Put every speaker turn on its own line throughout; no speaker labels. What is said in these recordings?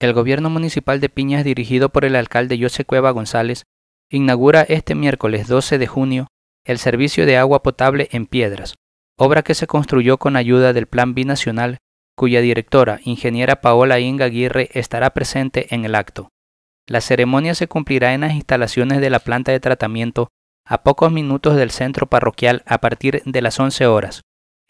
El gobierno municipal de Piñas, dirigido por el alcalde José Cueva González, inaugura este miércoles 12 de junio el servicio de agua potable en Piedras, obra que se construyó con ayuda del Plan Binacional, cuya directora, ingeniera Paola Inga Aguirre, estará presente en el acto. La ceremonia se cumplirá en las instalaciones de la planta de tratamiento a pocos minutos del centro parroquial a partir de las 11 horas.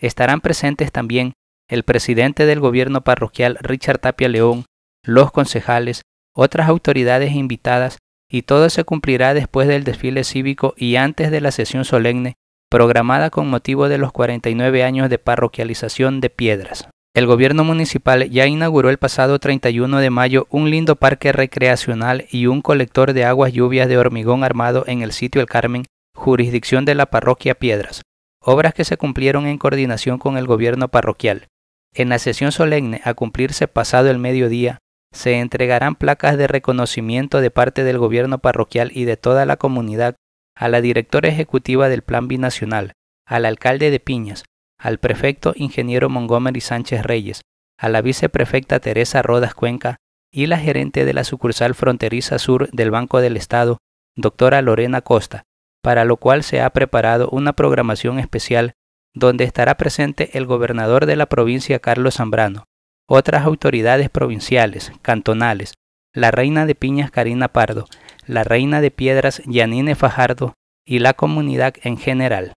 Estarán presentes también el presidente del gobierno parroquial Richard Tapia León, los concejales, otras autoridades invitadas y todo se cumplirá después del desfile cívico y antes de la sesión solemne programada con motivo de los 49 años de parroquialización de Piedras. El gobierno municipal ya inauguró el pasado 31 de mayo un lindo parque recreacional y un colector de aguas lluvias de hormigón armado en el sitio El Carmen, jurisdicción de la parroquia Piedras, obras que se cumplieron en coordinación con el gobierno parroquial. En la sesión solemne a cumplirse pasado el mediodía, se entregarán placas de reconocimiento de parte del gobierno parroquial y de toda la comunidad a la directora ejecutiva del Plan Binacional, al alcalde de Piñas, al prefecto ingeniero Montgomery Sánchez Reyes, a la viceprefecta Teresa Rodas Cuenca y la gerente de la sucursal fronteriza sur del Banco del Estado, doctora Lorena Costa, para lo cual se ha preparado una programación especial donde estará presente el gobernador de la provincia Carlos Zambrano, otras autoridades provinciales, cantonales, la reina de piñas Karina Pardo, la reina de piedras Yanine Fajardo y la comunidad en general.